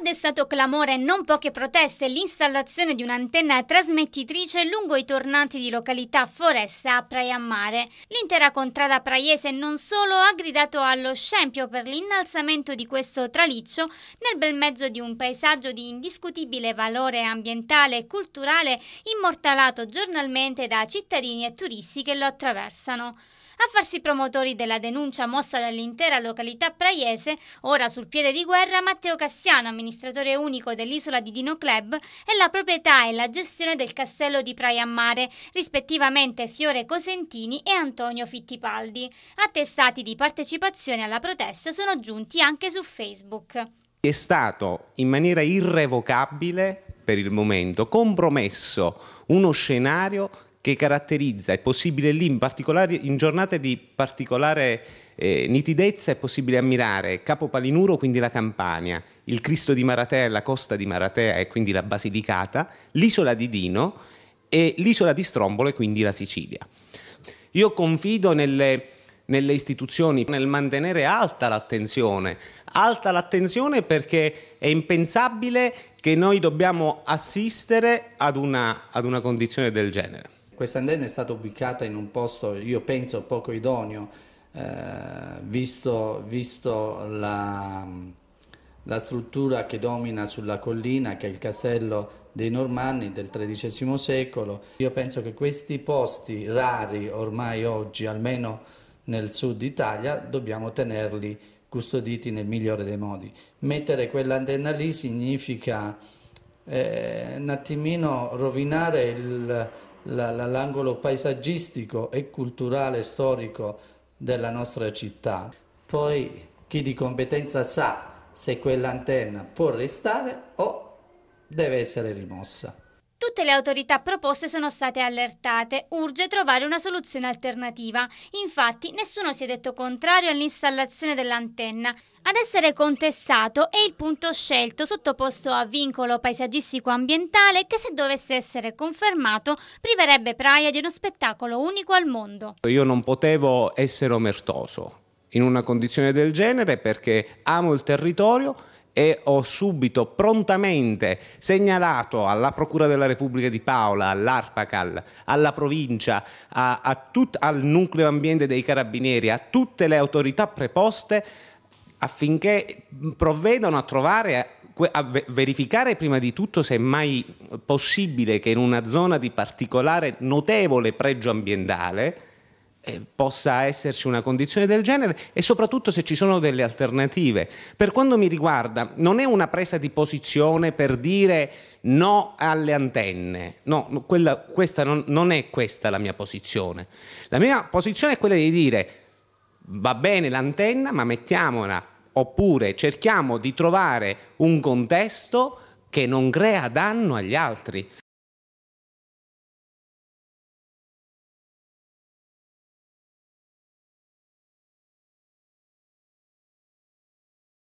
ha destato clamore e non poche proteste l'installazione di un'antenna trasmettitrice lungo i tornanti di località Foresta a Praia Mare. L'intera contrada praiese non solo ha gridato allo scempio per l'innalzamento di questo traliccio nel bel mezzo di un paesaggio di indiscutibile valore ambientale e culturale immortalato giornalmente da cittadini e turisti che lo attraversano a farsi promotori della denuncia mossa dall'intera località praiese, ora sul piede di guerra Matteo Cassiano, amministratore unico dell'isola di Dino Club, e la proprietà e la gestione del castello di Praia Mare, rispettivamente Fiore Cosentini e Antonio Fittipaldi. Attestati di partecipazione alla protesta sono giunti anche su Facebook. È stato in maniera irrevocabile per il momento compromesso uno scenario che caratterizza, è possibile lì in, in giornate di particolare eh, nitidezza, è possibile ammirare Capo Palinuro, quindi la Campania, il Cristo di Maratea e la costa di Maratea e quindi la Basilicata, l'isola di Dino e l'isola di Strombolo e quindi la Sicilia. Io confido nelle, nelle istituzioni nel mantenere alta l'attenzione, alta l'attenzione perché è impensabile che noi dobbiamo assistere ad una, ad una condizione del genere. Questa antenna è stata ubicata in un posto, io penso, poco idoneo, eh, visto, visto la, la struttura che domina sulla collina, che è il castello dei Normanni del XIII secolo. Io penso che questi posti rari ormai oggi, almeno nel sud Italia, dobbiamo tenerli custoditi nel migliore dei modi. Mettere quell'antenna lì significa eh, un attimino rovinare il l'angolo paesaggistico e culturale storico della nostra città. Poi chi di competenza sa se quell'antenna può restare o deve essere rimossa. Tutte le autorità proposte sono state allertate, urge trovare una soluzione alternativa. Infatti nessuno si è detto contrario all'installazione dell'antenna. Ad essere contestato è il punto scelto sottoposto a vincolo paesaggistico-ambientale che se dovesse essere confermato priverebbe Praia di uno spettacolo unico al mondo. Io non potevo essere omertoso in una condizione del genere perché amo il territorio e ho subito, prontamente segnalato alla Procura della Repubblica di Paola, all'Arpacal, alla provincia, a, a tut, al nucleo ambiente dei carabinieri, a tutte le autorità preposte affinché provvedano a trovare a verificare prima di tutto se è mai possibile che in una zona di particolare notevole pregio ambientale eh, possa esserci una condizione del genere e soprattutto se ci sono delle alternative. Per quanto mi riguarda, non è una presa di posizione per dire no alle antenne, no, quella, questa non, non è questa la mia posizione. La mia posizione è quella di dire va bene l'antenna, ma mettiamola oppure cerchiamo di trovare un contesto che non crea danno agli altri.